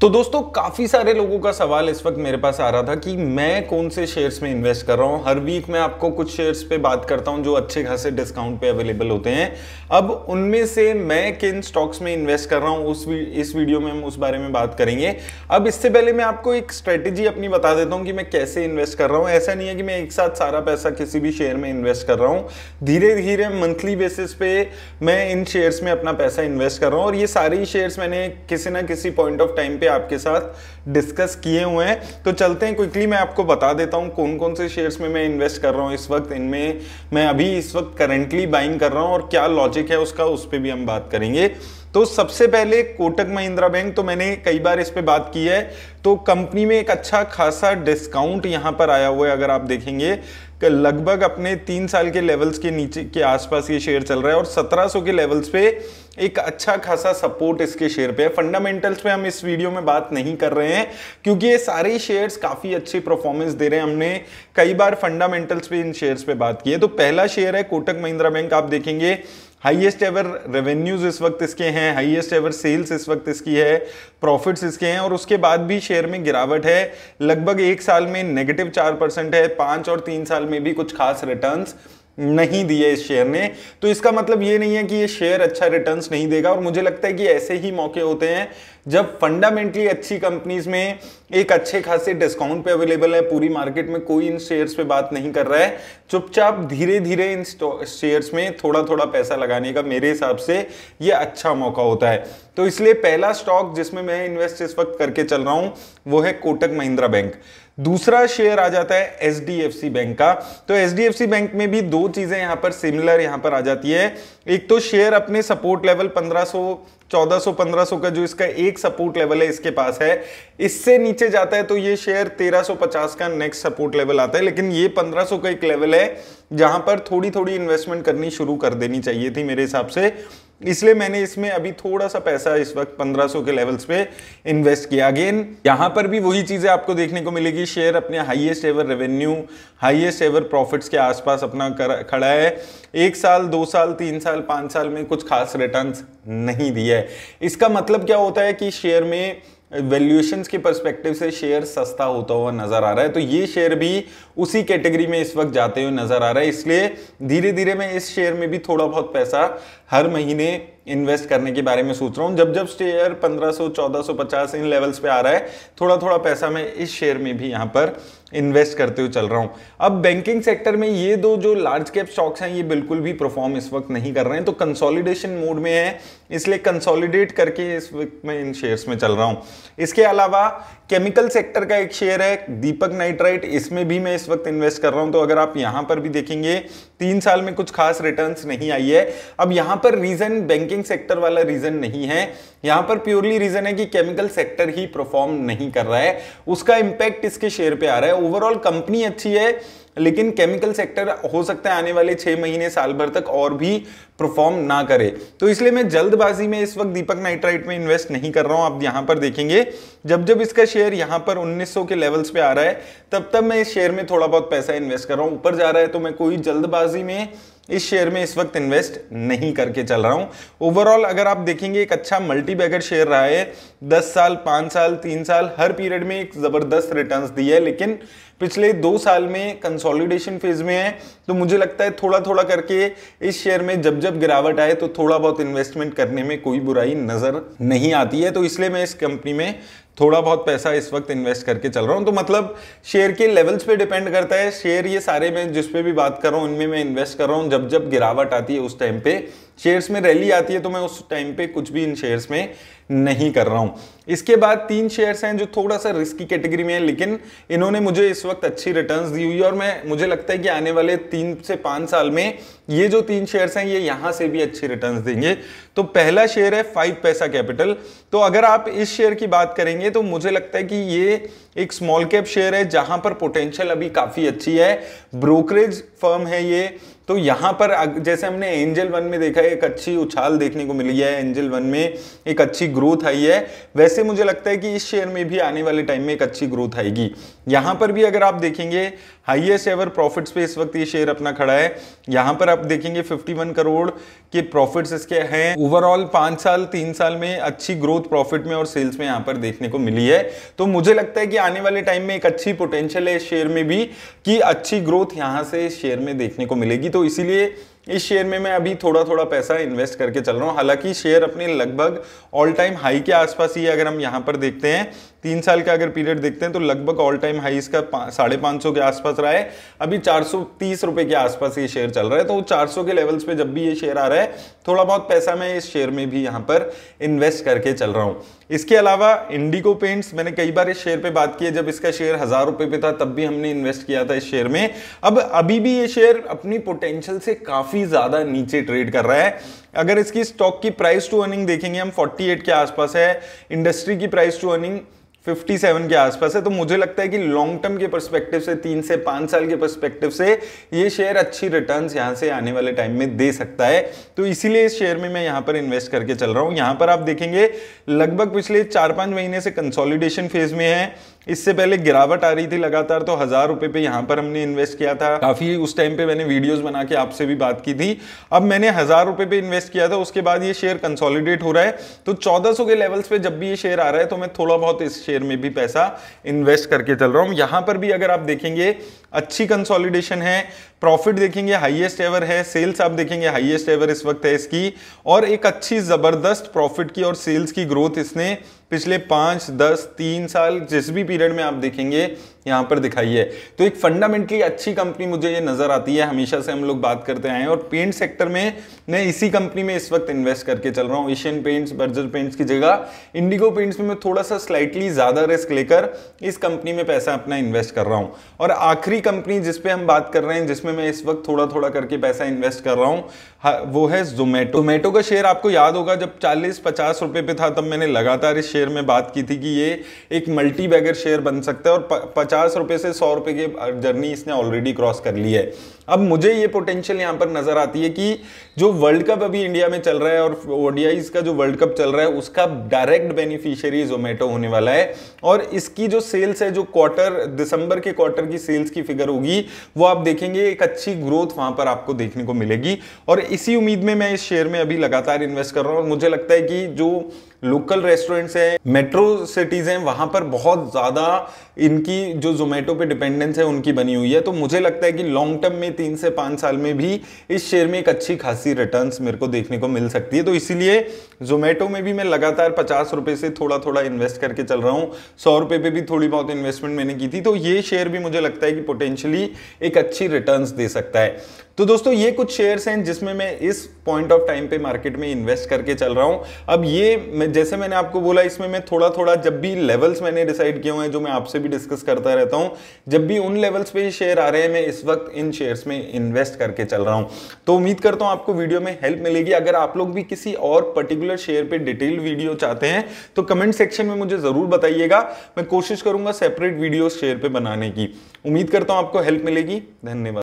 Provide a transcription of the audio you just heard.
तो दोस्तों काफ़ी सारे लोगों का सवाल इस वक्त मेरे पास आ रहा था कि मैं कौन से शेयर्स में इन्वेस्ट कर रहा हूँ हर वीक मैं आपको कुछ शेयर्स पे बात करता हूँ जो अच्छे खासे डिस्काउंट पे अवेलेबल होते हैं अब उनमें से मैं किन स्टॉक्स में इन्वेस्ट कर रहा हूँ उस इस वीडियो में हम उस बारे में बात करेंगे अब इससे पहले मैं आपको एक स्ट्रेटेजी अपनी बता देता हूँ कि मैं कैसे इन्वेस्ट कर रहा हूँ ऐसा नहीं है कि मैं एक साथ सारा पैसा किसी भी शेयर में इन्वेस्ट कर रहा हूँ धीरे धीरे मंथली बेसिस पे मैं इन शेयर्स में अपना पैसा इन्वेस्ट कर रहा हूँ और ये सारे शेयर्स मैंने किसी ना किसी पॉइंट ऑफ टाइम पे भी आपके साथ डिस्कस किए हुए हैं तो चलते हैं क्विकली मैं आपको बता देता हूँ कौन कौन से शेयर्स में मैं इन्वेस्ट कर रहा हूँ इस वक्त इनमें मैं अभी इस वक्त करेंटली बाइंग कर रहा हूँ और क्या लॉजिक है उसका उस पर भी हम बात करेंगे तो सबसे पहले कोटक महिंद्रा बैंक तो मैंने कई बार इस पर बात की है तो कंपनी में एक अच्छा खासा डिस्काउंट यहाँ पर आया हुआ है अगर आप देखेंगे लगभग अपने तीन साल के लेवल्स के नीचे के आसपास ये शेयर चल रहा है और 1700 के लेवल्स पे एक अच्छा खासा सपोर्ट इसके शेयर पे है फंडामेंटल्स पे हम इस वीडियो में बात नहीं कर रहे हैं क्योंकि ये सारे शेयर्स काफ़ी अच्छी परफॉर्मेंस दे रहे हैं हमने कई बार फंडामेंटल्स पे इन शेयर्स पे बात की है तो पहला शेयर है कोटक महिंद्रा बैंक आप देखेंगे हाईएस्ट एवर रेवेन्यूज इस वक्त इसके हैं हाईएस्ट एवर सेल्स इस वक्त इसकी है प्रॉफिट्स इसके हैं और उसके बाद भी शेयर में गिरावट है लगभग एक साल में नेगेटिव चार परसेंट है पांच और तीन साल में भी कुछ खास रिटर्न्स नहीं दिए इस शेयर ने तो इसका मतलब ये नहीं है कि ये शेयर अच्छा रिटर्न्स नहीं देगा और मुझे लगता है कि ऐसे ही मौके होते हैं जब फंडामेंटली अच्छी कंपनीज में एक अच्छे खासे डिस्काउंट पे अवेलेबल है पूरी मार्केट में कोई इन शेयर्स पे बात नहीं कर रहा है चुपचाप धीरे धीरे इन शेयर्स में थोड़ा थोड़ा पैसा लगाने का मेरे हिसाब से ये अच्छा मौका होता है तो इसलिए पहला स्टॉक जिसमें मैं इन्वेस्ट इस वक्त करके चल रहा हूँ वो है कोटक महिंद्रा बैंक दूसरा शेयर आ जाता है एच बैंक का तो एच बैंक में भी दो चीजें यहाँ पर सिमिलर यहाँ पर आ जाती है एक तो शेयर अपने सपोर्ट लेवल 1500 1400 1500 का जो इसका एक सपोर्ट लेवल है इसके पास है इससे नीचे जाता है तो ये शेयर 1350 का नेक्स्ट सपोर्ट लेवल आता है लेकिन ये 1500 का एक लेवल है जहां पर थोड़ी थोड़ी इन्वेस्टमेंट करनी शुरू कर देनी चाहिए थी मेरे हिसाब से इसलिए मैंने इसमें अभी थोड़ा सा पैसा इस वक्त 1500 के लेवल्स पे इन्वेस्ट किया अगेन यहाँ पर भी वही चीज़ें आपको देखने को मिलेगी शेयर अपने highest ever revenue highest ever profits के आसपास अपना कर, खड़ा है एक साल दो साल तीन साल पाँच साल में कुछ खास रिटर्न नहीं दिया है इसका मतलब क्या होता है कि शेयर में वैल्यूएशन के परस्पेक्टिव से शेयर सस्ता होता हुआ नजर आ रहा है तो ये शेयर भी उसी कैटेगरी में इस वक्त जाते हुए नजर आ रहा है इसलिए धीरे धीरे मैं इस शेयर में भी थोड़ा बहुत पैसा हर महीने इन्वेस्ट करने के बारे में सोच रहा हूँ जब जब शेयर 1500 1450 इन लेवल्स पे आ रहा है थोड़ा थोड़ा पैसा मैं इस शेयर में भी यहाँ पर इन्वेस्ट करते हुए चल रहा हूं अब बैंकिंग सेक्टर में ये दो जो लार्ज कैप स्टॉक्स हैं ये बिल्कुल भी परफॉर्म इस वक्त नहीं कर रहे हैं तो कंसोलिडेशन मोड में है इसलिए कंसोलिडेट करके इस वक्त मैं इन शेयर्स में चल रहा हूं इसके अलावा केमिकल सेक्टर का एक शेयर है दीपक नाइट्राइट इसमें भी मैं इस वक्त इन्वेस्ट कर रहा हूं तो अगर आप यहां पर भी देखेंगे तीन साल में कुछ खास रिटर्न्स नहीं आई है अब यहां पर रीजन बैंकिंग सेक्टर वाला रीजन नहीं है यहां पर प्योरली रीजन है कि केमिकल सेक्टर ही परफॉर्म नहीं कर रहा है उसका इंपैक्ट इसके शेयर पे आ रहा है ओवरऑल कंपनी अच्छी है लेकिन केमिकल सेक्टर हो सकता है आने वाले छह महीने साल भर तक और भी परफॉर्म ना करे तो इसलिए मैं जल्दबाजी में इस वक्त दीपक नाइट्राइट में इन्वेस्ट नहीं कर रहा हूं आप यहां पर देखेंगे जब जब इसका शेयर यहां पर 1900 के लेवल्स पे आ रहा है तब तब मैं इस शेयर में थोड़ा बहुत पैसा इन्वेस्ट कर रहा हूँ ऊपर जा रहा है तो मैं कोई जल्दबाजी में इस शेयर में इस वक्त इन्वेस्ट नहीं करके चल रहा हूँ ओवरऑल अगर आप देखेंगे एक अच्छा मल्टी बैगर शेयर रहा है दस साल पाँच साल तीन साल हर पीरियड में एक ज़बरदस्त रिटर्न दी है लेकिन पिछले दो साल में कंसोलिडेशन फेज में है तो मुझे लगता है थोड़ा थोड़ा करके इस शेयर में जब जब गिरावट आए तो थोड़ा बहुत इन्वेस्टमेंट करने में कोई बुराई नज़र नहीं आती है तो इसलिए मैं इस कंपनी में थोड़ा बहुत पैसा इस वक्त इन्वेस्ट करके चल रहा हूँ तो मतलब शेयर के लेवल्स पे डिपेंड करता है शेयर ये सारे मैं जिस पे भी बात कर रहा हूँ उनमें मैं इन्वेस्ट कर रहा हूँ जब जब गिरावट आती है उस टाइम पे शेयर्स में रैली आती है तो मैं उस टाइम पे कुछ भी इन शेयर्स में नहीं कर रहा हूँ इसके बाद तीन शेयर्स हैं जो थोड़ा सा रिस्की कैटेगरी में है लेकिन इन्होंने मुझे इस वक्त अच्छी रिटर्न दी हुई और मैं मुझे लगता है कि आने वाले तीन से पाँच साल में ये जो तीन शेयर्स हैं ये यहाँ से भी अच्छी रिटर्न देंगे तो पहला शेयर है फाइव पैसा कैपिटल तो अगर आप इस शेयर की बात करेंगे करेंगे तो मुझे लगता है कि ये एक स्मॉल कैप शेयर है जहां पर पोटेंशियल अभी काफी अच्छी है ब्रोकरेज फर्म है ये तो यहां पर जैसे हमने एंजल वन में देखा है एक अच्छी उछाल देखने को मिली है एंजल वन में एक अच्छी ग्रोथ आई है वैसे मुझे लगता है कि इस शेयर में भी आने वाले टाइम में एक अच्छी ग्रोथ आएगी यहां पर भी अगर आप देखेंगे हाईएस्ट एवर प्रॉफिट्स पे इस वक्त ये शेयर अपना खड़ा है यहां पर आप देखेंगे 51 करोड़ के प्रॉफिट्स इसके हैं ओवरऑल पांच साल तीन साल में अच्छी ग्रोथ प्रॉफिट में और सेल्स में यहां पर देखने को मिली है तो मुझे लगता है कि आने वाले टाइम में एक अच्छी पोटेंशियल है शेयर में भी कि अच्छी ग्रोथ यहां से शेयर में देखने को मिलेगी तो इसीलिए इस शेयर में मैं अभी थोड़ा थोड़ा पैसा इन्वेस्ट करके चल रहा हूँ हालांकि शेयर अपने लगभग ऑल टाइम हाई के आसपास ही अगर हम यहाँ पर देखते हैं तीन साल का अगर पीरियड देखते हैं तो लगभग ऑल टाइम हाई इसका साढ़े पाँच सौ के आसपास रहा है अभी चार सौ तीस रुपये के आसपास ये शेयर चल रहा है तो चार सौ के लेवल्स पर जब भी ये शेयर आ रहा है थोड़ा बहुत पैसा मैं इस शेयर में भी यहाँ पर इन्वेस्ट करके चल रहा हूँ इसके अलावा इंडिगो पेंट्स मैंने कई बार इस शेयर पर बात की है जब इसका शेयर हज़ार रुपये पे था तब भी हमने इन्वेस्ट किया था इस शेयर में अब अभी भी ये शेयर अपनी पोटेंशियल से काफ़ी काफ़ी ज़्यादा नीचे ट्रेड कर रहा है अगर इसकी स्टॉक की प्राइस टू अर्निंग देखेंगे हम 48 के आसपास है इंडस्ट्री की प्राइस टू अर्निंग 57 के आसपास है तो मुझे लगता है कि लॉन्ग टर्म के परस्पेक्टिव से तीन से पांच साल के परस्पेक्टिव से ये शेयर अच्छी रिटर्न्स यहां से आने वाले टाइम में दे सकता है तो इसीलिए इस शेयर में मैं यहां पर इन्वेस्ट करके चल रहा हूं यहां पर आप देखेंगे लगभग पिछले चार पांच महीने से कंसोलिडेशन फेज में है इससे पहले गिरावट आ रही थी लगातार तो हजार रुपए पे यहाँ पर हमने इन्वेस्ट किया था काफी उस टाइम पे मैंने वीडियोस बना के आपसे भी बात की थी अब मैंने हजार रुपए पे इन्वेस्ट किया था उसके बाद ये शेयर कंसोलिडेट हो रहा है तो चौदह के लेवल्स पे जब भी ये शेयर आ रहा है तो मैं थोड़ा बहुत इस शेयर में भी पैसा इन्वेस्ट करके चल रहा हूँ यहाँ पर भी अगर आप देखेंगे अच्छी कंसोलिडेशन है प्रॉफिट देखेंगे हाईएस्ट एवर है सेल्स आप देखेंगे हाईएस्ट एवर इस वक्त है इसकी और एक अच्छी जबरदस्त प्रॉफिट की और सेल्स की ग्रोथ इसने पिछले पाँच दस तीन साल जिस भी पीरियड में आप देखेंगे यहाँ पर दिखाई है तो एक फंडामेंटली अच्छी कंपनी मुझे ये नज़र आती है हमेशा से हम लोग बात करते आए हैं और पेंट सेक्टर में मैं इसी कंपनी में इस वक्त इन्वेस्ट करके चल रहा हूँ एशियन पेंट्स बर्जर पेंट्स की जगह इंडिगो पेंट्स में मैं थोड़ा सा स्लाइटली ज़्यादा रिस्क लेकर इस कंपनी में पैसा अपना इन्वेस्ट कर रहा हूँ और आखिरी कंपनी जिसपे हम बात कर रहे हैं जिसमें मैं इस वक्त थोड़ा थोड़ा करके पैसा इन्वेस्ट कर रहा हूँ हाँ, वो है जोमेटो जोमेटो का शेयर आपको याद होगा जब चालीस पचास रुपये पे था तब मैंने लगातार इस शेयर में बात की थी कि ये एक मल्टी बैगर शेयर बन सकता है और पचास पचास रुपए से सौ रुपए की जर्नी इसने ऑलरेडी क्रॉस कर ली है अब मुझे ये पोटेंशियल यहाँ पर नज़र आती है कि जो वर्ल्ड कप अभी इंडिया में चल रहा है और ओडियाईज का जो वर्ल्ड कप चल रहा है उसका डायरेक्ट बेनिफिशियरी जोमेटो होने वाला है और इसकी जो सेल्स है जो क्वार्टर दिसंबर के क्वार्टर की सेल्स की फिगर होगी वो आप देखेंगे एक अच्छी ग्रोथ वहां पर आपको देखने को मिलेगी और इसी उम्मीद में मैं इस शेयर में अभी लगातार इन्वेस्ट कर रहा हूँ और मुझे लगता है कि जो लोकल रेस्टोरेंट्स हैं मेट्रो सिटीज़ हैं वहाँ पर बहुत ज़्यादा इनकी जो जोमेटो पे डिपेंडेंस है उनकी बनी हुई है तो मुझे लगता है कि लॉन्ग टर्म में तीन से पाँच साल में भी इस शेयर में एक अच्छी खासी रिटर्न मेरे को देखने को मिल सकती है तो इसीलिए जोमेटो में भी मैं लगातार पचास रुपये से थोड़ा थोड़ा इन्वेस्ट करके चल रहा हूँ सौ रुपये पर भी थोड़ी बहुत इन्वेस्टमेंट मैंने की थी तो ये शेयर भी मुझे लगता है कि पोटेंशियली एक अच्छी रिटर्न दे सकता है तो दोस्तों ये कुछ शेयर्स हैं जिसमें मैं इस पॉइंट ऑफ टाइम पे मार्केट में इन्वेस्ट करके चल रहा हूँ अब ये मैं जैसे मैंने आपको बोला इसमें मैं थोड़ा थोड़ा जब भी लेवल्स मैंने डिसाइड किए हुए हैं जो मैं आपसे भी डिस्कस करता रहता हूं जब भी उन लेवल्स पे शेयर आ रहे हैं मैं इस वक्त इन शेयर्स में इन्वेस्ट करके चल रहा हूं तो उम्मीद करता हूं आपको वीडियो में हेल्प मिलेगी अगर आप लोग भी किसी और पर्टिकुलर शेयर पर डिटेल वीडियो चाहते हैं तो कमेंट सेक्शन में मुझे ज़रूर बताइएगा मैं कोशिश करूंगा सेपरेट वीडियो शेयर पर बनाने की उम्मीद करता हूँ आपको हेल्प मिलेगी धन्यवाद